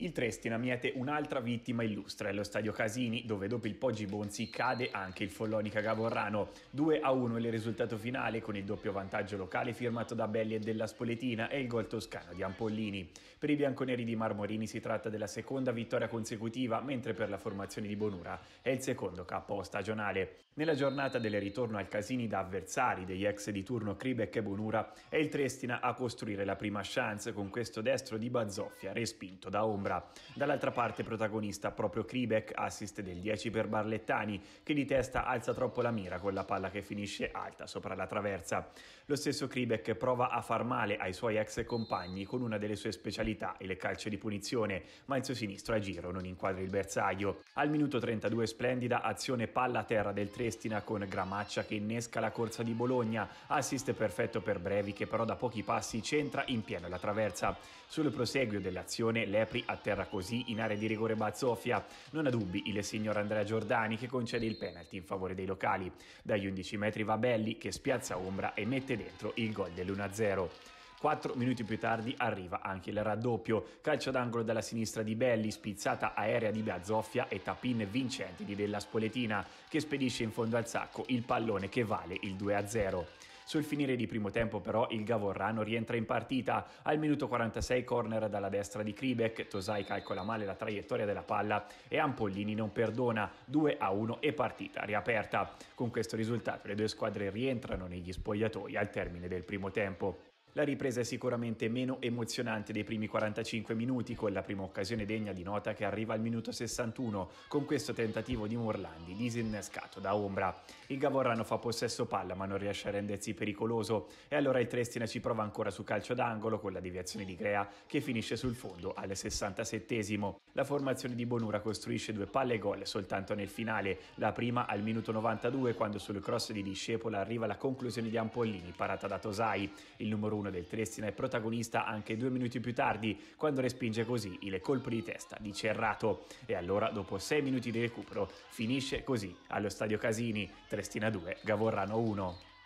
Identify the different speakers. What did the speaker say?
Speaker 1: Il Trestina miete un'altra vittima illustre allo stadio Casini, dove dopo il Poggi Bonzi cade anche il Follonica Gavorrano. 2 a 1 il risultato finale con il doppio vantaggio locale firmato da Belli e della Spoletina e il gol toscano di Ampollini. Per i bianconeri di Marmorini si tratta della seconda vittoria consecutiva, mentre per la formazione di Bonura è il secondo capo stagionale. Nella giornata del ritorno al Casini da avversari degli ex di turno Kribek e Bonura è il Trestina a costruire la prima chance con questo destro di Bazzoffia, respinto da Ombra. Dall'altra parte protagonista proprio Kribek, assist del 10 per Barlettani, che di testa alza troppo la mira con la palla che finisce alta sopra la traversa. Lo stesso Kribek prova a far male ai suoi ex compagni con una delle sue specialità, il calcio di punizione, ma il suo sinistro a giro non inquadra il bersaglio. Al minuto 32 splendida azione palla a terra del Trestina Palestina con Gramaccia che innesca la corsa di Bologna, assist perfetto per Brevi che però da pochi passi centra in pieno la traversa. Sul proseguio dell'azione Lepri atterra così in area di rigore Bazzofia. Non ha dubbi il signor Andrea Giordani che concede il penalty in favore dei locali. Dagli 11 metri va Belli che spiazza ombra e mette dentro il gol dell'1-0. Quattro minuti più tardi arriva anche il raddoppio. Calcio d'angolo dalla sinistra di Belli, spizzata aerea di Beazzoffia e tapin vincenti di Della Spoletina, che spedisce in fondo al sacco il pallone che vale il 2-0. Sul finire di primo tempo però il Gavorrano rientra in partita, al minuto 46 corner dalla destra di Kribek, Tosai calcola male la traiettoria della palla e Ampollini non perdona, 2 a 1 e partita riaperta. Con questo risultato le due squadre rientrano negli spogliatoi al termine del primo tempo. La ripresa è sicuramente meno emozionante dei primi 45 minuti, con la prima occasione degna di nota che arriva al minuto 61, con questo tentativo di Morlandi, disinnescato da Ombra. Il Gavorrano fa possesso palla ma non riesce a rendersi pericoloso e allora il Trestina ci prova ancora su calcio d'angolo con la deviazione di Grea che finisce sul fondo al 67esimo. La formazione di Bonura costruisce due palle e gol soltanto nel finale, la prima al minuto 92 quando sul cross di Discepola arriva la conclusione di Ampollini parata da Tosai. Il numero 1 del Triestina è protagonista anche due minuti più tardi, quando respinge così il colpo di testa di Cerrato. E allora, dopo sei minuti di recupero, finisce così allo stadio Casini, Triestina 2, Gavorrano 1.